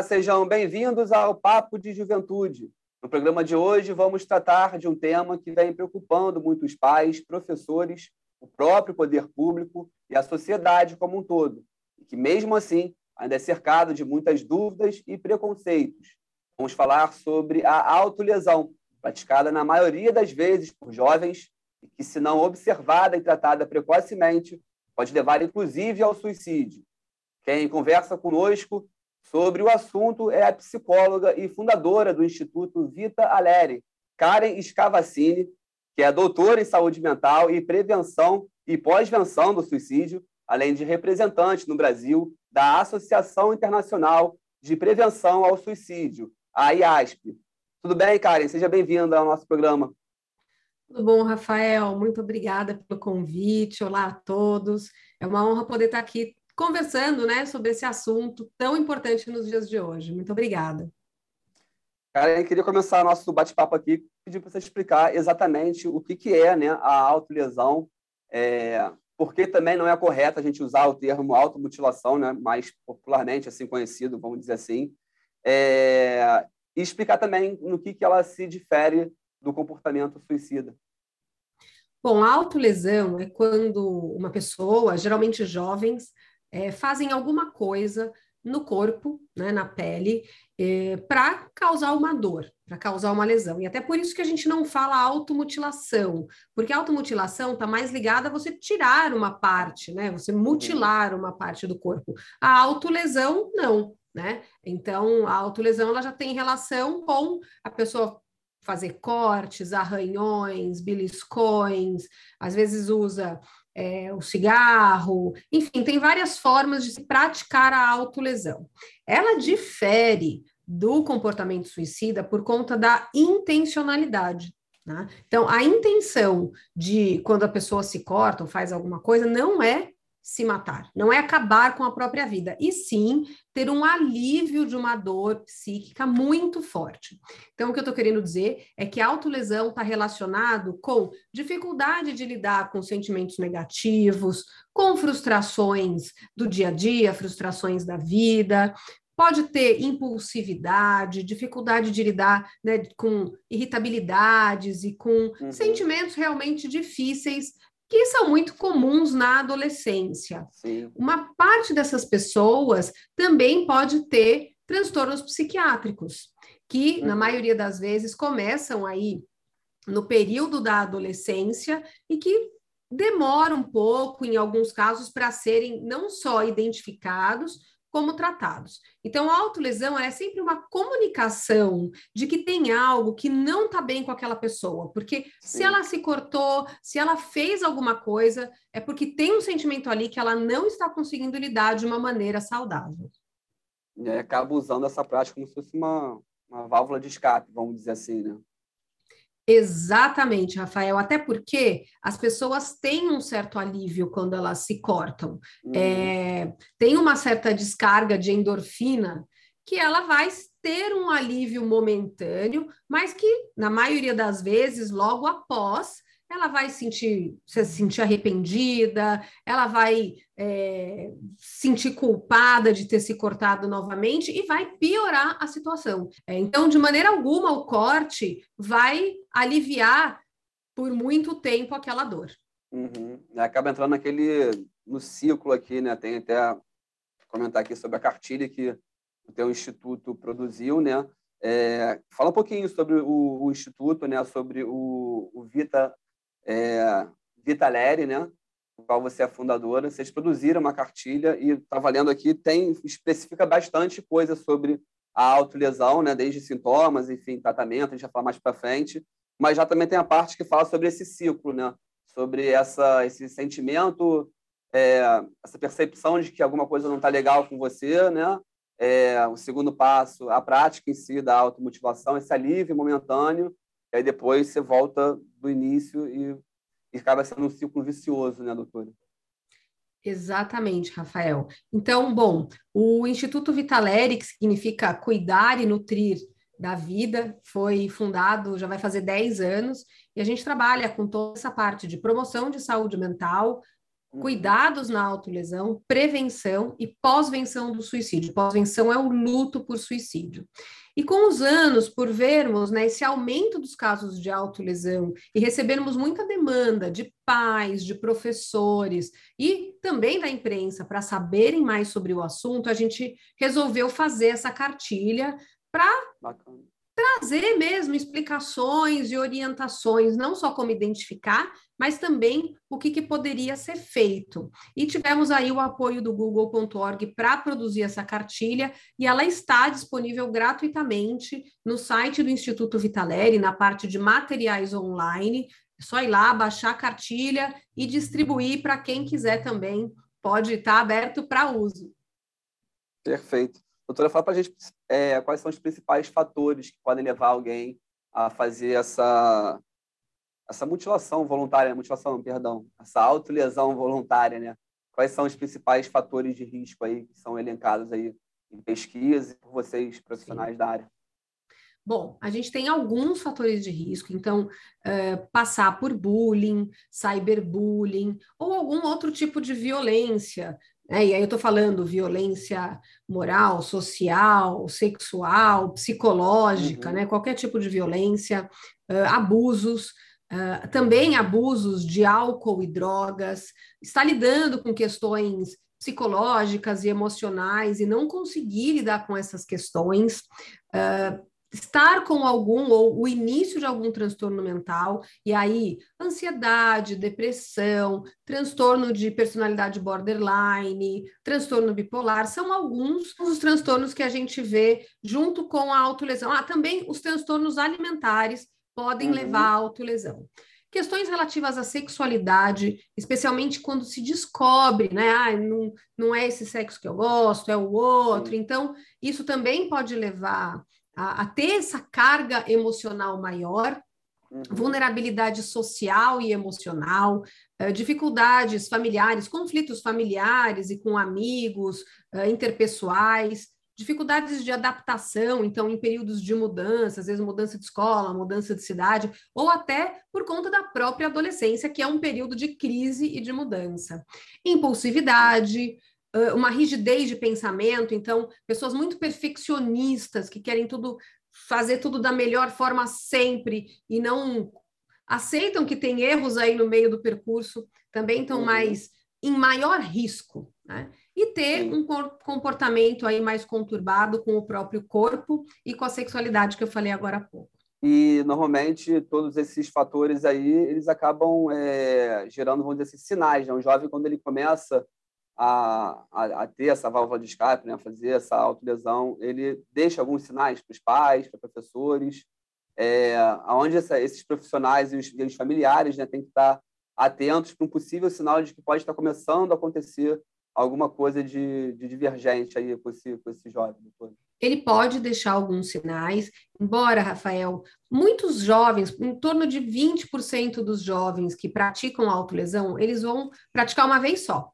Olá, sejam bem-vindos ao Papo de Juventude. No programa de hoje, vamos tratar de um tema que vem preocupando muitos pais, professores, o próprio poder público e a sociedade como um todo, e que, mesmo assim, ainda é cercado de muitas dúvidas e preconceitos. Vamos falar sobre a autolesão, praticada na maioria das vezes por jovens, e que, se não observada e tratada precocemente, pode levar inclusive ao suicídio. Quem conversa conosco Sobre o assunto é a psicóloga e fundadora do Instituto Vita Aleri, Karen Scavacini, que é doutora em saúde mental e prevenção e pós-venção do suicídio, além de representante no Brasil da Associação Internacional de Prevenção ao Suicídio, a IASP. Tudo bem, Karen? Seja bem-vinda ao nosso programa. Tudo bom, Rafael? Muito obrigada pelo convite. Olá a todos. É uma honra poder estar aqui conversando né, sobre esse assunto tão importante nos dias de hoje. Muito obrigada. Cara, eu queria começar nosso bate-papo aqui, pedir para você explicar exatamente o que, que é né, a autolesão, é, porque também não é correto a gente usar o termo automutilação, né, mais popularmente assim conhecido, vamos dizer assim, é, e explicar também no que, que ela se difere do comportamento suicida. Bom, a autolesão é quando uma pessoa, geralmente jovens, é, fazem alguma coisa no corpo, né, na pele, é, para causar uma dor, para causar uma lesão. E até por isso que a gente não fala automutilação, porque a automutilação está mais ligada a você tirar uma parte, né? Você uhum. mutilar uma parte do corpo. A autolesão, não, né? Então, a autolesão ela já tem relação com a pessoa fazer cortes, arranhões, beliscões, às vezes usa é, o cigarro, enfim, tem várias formas de se praticar a autolesão. Ela difere do comportamento suicida por conta da intencionalidade. Né? Então, a intenção de quando a pessoa se corta ou faz alguma coisa não é se matar, não é acabar com a própria vida, e sim ter um alívio de uma dor psíquica muito forte. Então, o que eu estou querendo dizer é que a autolesão está relacionado com dificuldade de lidar com sentimentos negativos, com frustrações do dia a dia, frustrações da vida, pode ter impulsividade, dificuldade de lidar né, com irritabilidades e com uhum. sentimentos realmente difíceis que são muito comuns na adolescência. Sim. Uma parte dessas pessoas também pode ter transtornos psiquiátricos, que, uhum. na maioria das vezes, começam aí no período da adolescência e que demora um pouco, em alguns casos, para serem não só identificados, como tratados. Então, a autolesão é sempre uma comunicação de que tem algo que não está bem com aquela pessoa, porque Sim. se ela se cortou, se ela fez alguma coisa, é porque tem um sentimento ali que ela não está conseguindo lidar de uma maneira saudável. E aí acaba usando essa prática como se fosse uma, uma válvula de escape, vamos dizer assim, né? Exatamente, Rafael. Até porque as pessoas têm um certo alívio quando elas se cortam. Uhum. É, tem uma certa descarga de endorfina que ela vai ter um alívio momentâneo, mas que, na maioria das vezes, logo após, ela vai sentir, se sentir arrependida, ela vai é, sentir culpada de ter se cortado novamente e vai piorar a situação. É, então, de maneira alguma, o corte vai aliviar por muito tempo aquela dor. Uhum. É, acaba entrando naquele no ciclo aqui, né? Tem até comentar aqui sobre a cartilha que o teu instituto produziu, né? É, fala um pouquinho sobre o, o instituto, né? Sobre o, o Vita é, Vitaleri, né? qual você é fundadora, vocês produziram uma cartilha e estava tá lendo aqui, tem especifica bastante coisa sobre a autolesão, né, desde sintomas, enfim, tratamento, a gente vai falar mais para frente, mas já também tem a parte que fala sobre esse ciclo, né, sobre essa esse sentimento, é, essa percepção de que alguma coisa não está legal com você, né, é, o segundo passo, a prática em si da automotivação, esse alívio momentâneo, e aí depois você volta do início e, e acaba sendo um ciclo vicioso, né, doutora? Exatamente, Rafael. Então, bom, o Instituto Vitaleri, que significa cuidar e nutrir da vida, foi fundado já vai fazer 10 anos, e a gente trabalha com toda essa parte de promoção de saúde mental, uhum. cuidados na autolesão, prevenção e pós-venção do suicídio. Pós-venção é o luto por suicídio. E com os anos, por vermos né, esse aumento dos casos de autolesão e recebermos muita demanda de pais, de professores e também da imprensa para saberem mais sobre o assunto, a gente resolveu fazer essa cartilha para trazer mesmo explicações e orientações, não só como identificar, mas também o que, que poderia ser feito. E tivemos aí o apoio do Google.org para produzir essa cartilha, e ela está disponível gratuitamente no site do Instituto Vitaleri, na parte de materiais online. É só ir lá, baixar a cartilha e distribuir para quem quiser também. Pode estar aberto para uso. Perfeito. Doutora, fala para a gente é, quais são os principais fatores que podem levar alguém a fazer essa essa mutilação voluntária, né? mutilação, perdão, essa autolesão voluntária, né? Quais são os principais fatores de risco aí que são elencados aí em pesquisa e por vocês, profissionais Sim. da área? Bom, a gente tem alguns fatores de risco, então, uh, passar por bullying, cyberbullying ou algum outro tipo de violência, né? E aí eu estou falando violência moral, social, sexual, psicológica, uhum. né? Qualquer tipo de violência, uh, abusos. Ah, também abusos de álcool e drogas, está lidando com questões psicológicas e emocionais e não conseguir lidar com essas questões, uh, estar com algum ou o início de algum transtorno mental, e aí ansiedade, depressão, transtorno de personalidade borderline, transtorno bipolar, são alguns dos transtornos que a gente vê junto com a autolesão. Ah, também os transtornos alimentares, podem uhum. levar à autolesão. Questões relativas à sexualidade, especialmente quando se descobre, né? Ah, não, não é esse sexo que eu gosto, é o outro. Sim. Então, isso também pode levar a, a ter essa carga emocional maior, Uhum. vulnerabilidade social e emocional, eh, dificuldades familiares, conflitos familiares e com amigos, eh, interpessoais, dificuldades de adaptação, então, em períodos de mudança, às vezes mudança de escola, mudança de cidade, ou até por conta da própria adolescência, que é um período de crise e de mudança. Impulsividade, uma rigidez de pensamento, então, pessoas muito perfeccionistas que querem tudo fazer tudo da melhor forma sempre e não aceitam que tem erros aí no meio do percurso, também estão uhum. mais em maior risco. Né? e ter um comportamento aí mais conturbado com o próprio corpo e com a sexualidade que eu falei agora há pouco. E normalmente todos esses fatores aí eles acabam é, gerando, vamos dizer assim, sinais. Né? um jovem quando ele começa a, a, a, ter essa válvula de escape, né? fazer essa autolesão, ele deixa alguns sinais para os pais, para professores, é, aonde essa, esses profissionais e os, e os familiares né, têm que estar atentos para um possível sinal de que pode estar começando a acontecer alguma coisa de, de divergente aí com esse, com esse jovem depois. Ele pode deixar alguns sinais, embora, Rafael, muitos jovens, em torno de 20% dos jovens que praticam autolesão, eles vão praticar uma vez só.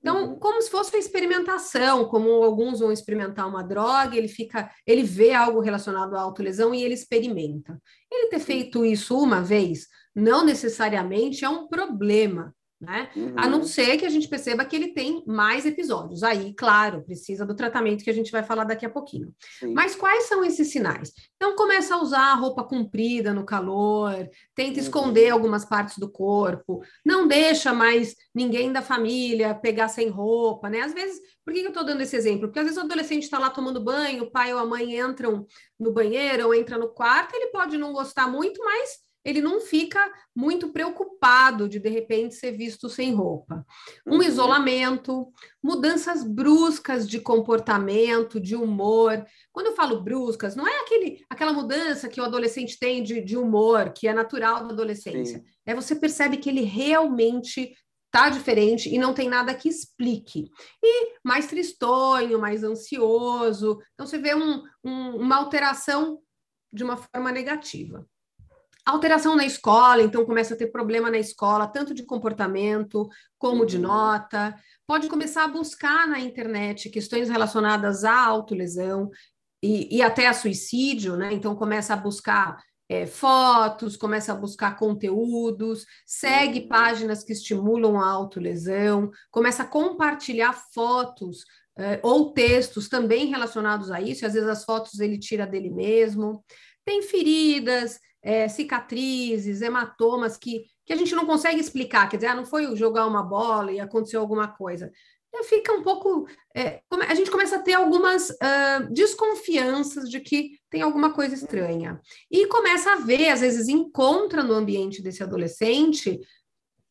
Então, uhum. como se fosse uma experimentação, como alguns vão experimentar uma droga, ele fica, ele vê algo relacionado à autolesão e ele experimenta. Ele ter feito isso uma vez não necessariamente é um problema né? Uhum. A não uhum. ser que a gente perceba que ele tem mais episódios. Aí, claro, precisa do tratamento que a gente vai falar daqui a pouquinho. Sim. Mas quais são esses sinais? Então, começa a usar roupa comprida no calor, tenta uhum. esconder algumas partes do corpo, não deixa mais ninguém da família pegar sem roupa, né? Às vezes, por que eu estou dando esse exemplo? Porque às vezes o adolescente está lá tomando banho, o pai ou a mãe entram no banheiro ou entra no quarto, ele pode não gostar muito, mas ele não fica muito preocupado de de repente ser visto sem roupa. Um uhum. isolamento, mudanças bruscas de comportamento, de humor. Quando eu falo bruscas, não é aquele, aquela mudança que o adolescente tem de, de humor, que é natural da adolescência. Sim. É você percebe que ele realmente tá diferente e não tem nada que explique. E mais tristonho, mais ansioso. Então você vê um, um, uma alteração de uma forma negativa. Alteração na escola, então começa a ter problema na escola, tanto de comportamento como de uhum. nota. Pode começar a buscar na internet questões relacionadas à autolesão e, e até a suicídio, né? Então começa a buscar é, fotos, começa a buscar conteúdos, segue uhum. páginas que estimulam a autolesão, começa a compartilhar fotos é, ou textos também relacionados a isso, às vezes as fotos ele tira dele mesmo tem feridas, é, cicatrizes, hematomas que, que a gente não consegue explicar. Quer dizer, ah, não foi jogar uma bola e aconteceu alguma coisa. Então, fica um pouco. É, a gente começa a ter algumas uh, desconfianças de que tem alguma coisa estranha. E começa a ver, às vezes encontra no ambiente desse adolescente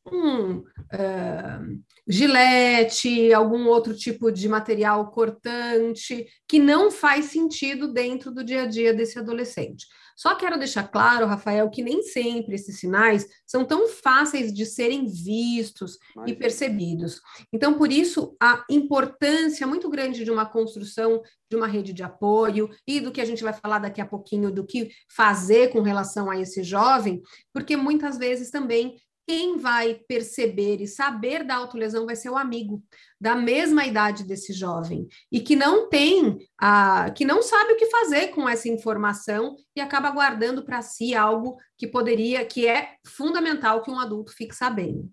um uh, ah, gilete, algum outro tipo de material cortante, que não faz sentido dentro do dia a dia desse adolescente. Só quero deixar claro, Rafael, que nem sempre esses sinais são tão fáceis de serem vistos Imagina. e percebidos. Então, por isso, a importância muito grande de uma construção de uma rede de apoio e do que a gente vai falar daqui a pouquinho, do que fazer com relação a esse jovem, porque muitas vezes também quem vai perceber e saber da autolesão vai ser o amigo da mesma idade desse jovem e que não tem a que não sabe o que fazer com essa informação e acaba guardando para si algo que poderia que é fundamental que um adulto fique sabendo.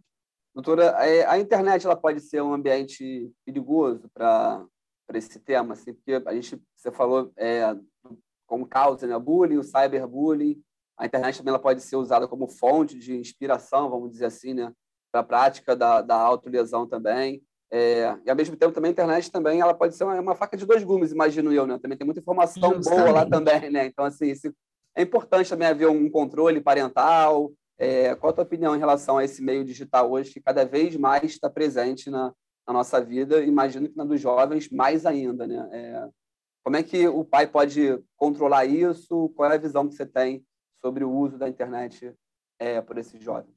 Doutora, é, a internet ela pode ser um ambiente perigoso para para esse tema, assim, porque a gente você falou é, como causa, né, bullying, o cyberbullying, a internet também ela pode ser usada como fonte de inspiração, vamos dizer assim, né? para a prática da, da autolesão também. É, e ao mesmo tempo também a internet também ela pode ser uma, é uma faca de dois gumes, imagino eu, né? Também tem muita informação Justamente. boa lá também, né? Então assim, isso, é importante também haver um controle parental. É, qual a tua opinião em relação a esse meio digital hoje que cada vez mais está presente na, na nossa vida? Imagino que na dos jovens mais ainda, né? É, como é que o pai pode controlar isso? Qual é a visão que você tem sobre o uso da internet é, por esses jovens.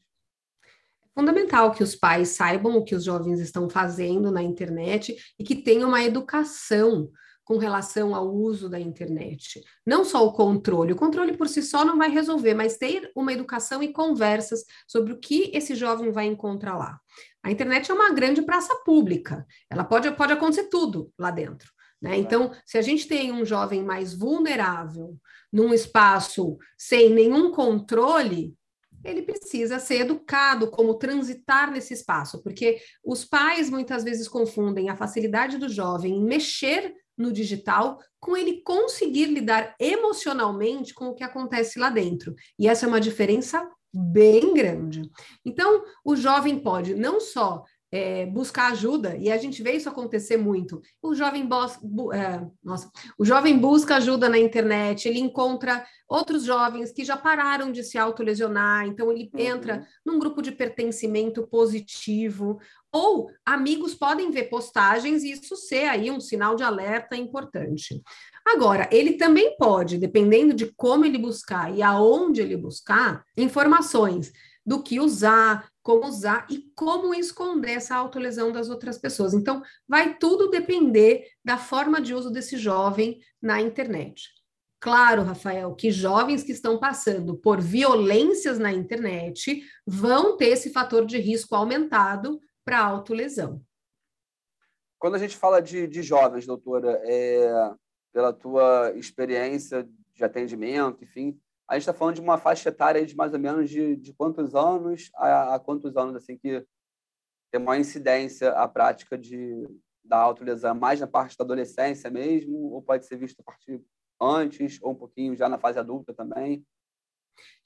É fundamental que os pais saibam o que os jovens estão fazendo na internet e que tenham uma educação com relação ao uso da internet. Não só o controle, o controle por si só não vai resolver, mas ter uma educação e conversas sobre o que esse jovem vai encontrar lá. A internet é uma grande praça pública, ela pode, pode acontecer tudo lá dentro. Né? Então, se a gente tem um jovem mais vulnerável num espaço sem nenhum controle, ele precisa ser educado como transitar nesse espaço, porque os pais muitas vezes confundem a facilidade do jovem em mexer no digital com ele conseguir lidar emocionalmente com o que acontece lá dentro. E essa é uma diferença bem grande. Então, o jovem pode não só é, buscar ajuda, e a gente vê isso acontecer muito. O jovem, bos, bu, é, nossa, o jovem busca ajuda na internet, ele encontra outros jovens que já pararam de se autolesionar, então ele uhum. entra num grupo de pertencimento positivo, ou amigos podem ver postagens e isso ser aí um sinal de alerta importante. Agora, ele também pode, dependendo de como ele buscar e aonde ele buscar, informações do que usar, como usar e como esconder essa autolesão das outras pessoas. Então, vai tudo depender da forma de uso desse jovem na internet. Claro, Rafael, que jovens que estão passando por violências na internet vão ter esse fator de risco aumentado para autolesão. Quando a gente fala de, de jovens, doutora, é, pela tua experiência de atendimento, enfim, a gente está falando de uma faixa etária de mais ou menos de, de quantos anos a, a, quantos anos assim que tem maior incidência a prática de, da autolesão, mais na parte da adolescência mesmo, ou pode ser visto a partir antes, ou um pouquinho já na fase adulta também?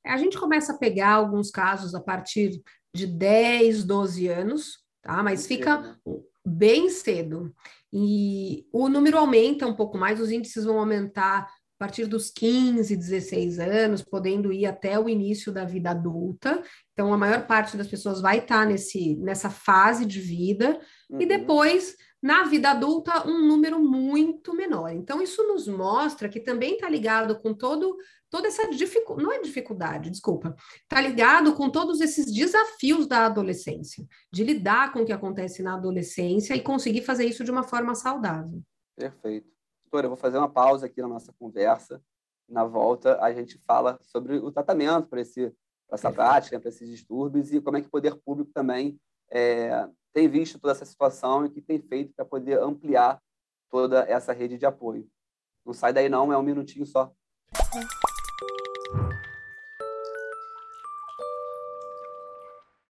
É, a gente começa a pegar alguns casos a partir de 10, 12 anos, tá? mas Bem fica cedo, né? bem cedo. E o número aumenta um pouco mais, os índices vão aumentar a partir dos 15, 16 anos, podendo ir até o início da vida adulta. Então, a maior parte das pessoas vai estar tá nesse, nessa fase de vida, uhum. e depois, na vida adulta, um número muito menor. Então, isso nos mostra que também está ligado com todo, toda essa dificuldade, não é dificuldade, desculpa, está ligado com todos esses desafios da adolescência, de lidar com o que acontece na adolescência e conseguir fazer isso de uma forma saudável. Perfeito doutora, eu vou fazer uma pausa aqui na nossa conversa. Na volta, a gente fala sobre o tratamento para essa prática, para esses distúrbios e como é que o poder público também é, tem visto toda essa situação e o que tem feito para poder ampliar toda essa rede de apoio. Não sai daí, não, é um minutinho só.